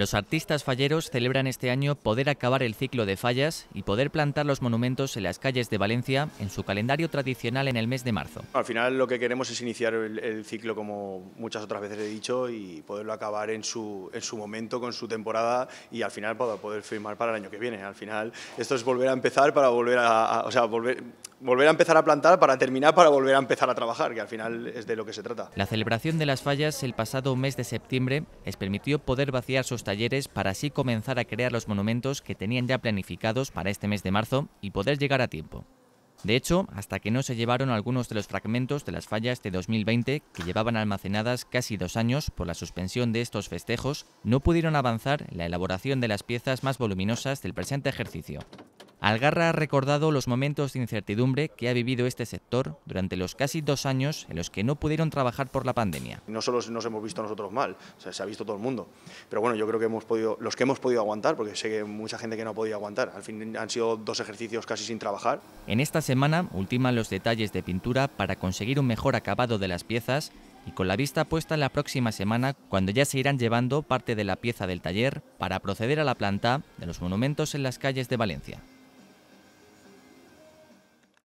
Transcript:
Los artistas falleros celebran este año poder acabar el ciclo de fallas y poder plantar los monumentos en las calles de Valencia en su calendario tradicional en el mes de marzo. Al final lo que queremos es iniciar el, ciclo como muchas otras veces he dicho y poderlo acabar en su, en su momento, con su temporada y al final poder firmar para el año que viene. Al final esto es volver a empezar para volver a, a volver, volver a empezar a plantar para terminar, para volver a empezar a trabajar, que al final es de lo que se trata. La celebración de las fallas el pasado mes de septiembre les permitió poder vaciar sus talleres para así comenzar a crear los monumentos que tenían ya planificados para este mes de marzo y poder llegar a tiempo. De hecho, hasta que no se llevaron algunos de los fragmentos de las fallas de 2020, que llevaban almacenadas casi dos años por la suspensión de estos festejos, no pudieron avanzar la elaboración de las piezas más voluminosas del presente ejercicio. Algarra ha recordado los momentos de incertidumbre que ha vivido este sector durante los casi dos años en los que no pudieron trabajar por la pandemia. No solo nos hemos visto nosotros mal, se ha visto todo el mundo. Pero bueno, yo creo que hemos podido, los que hemos podido aguantar, porque sé que mucha gente que no ha podido aguantar, al fin han sido dos ejercicios casi sin trabajar. En esta semana ultiman los detalles de pintura para conseguir un mejor acabado de las piezas y con la vista puesta en la próxima semana cuando ya se irán llevando parte de la pieza del taller para proceder a la planta de los monumentos en las calles de Valencia.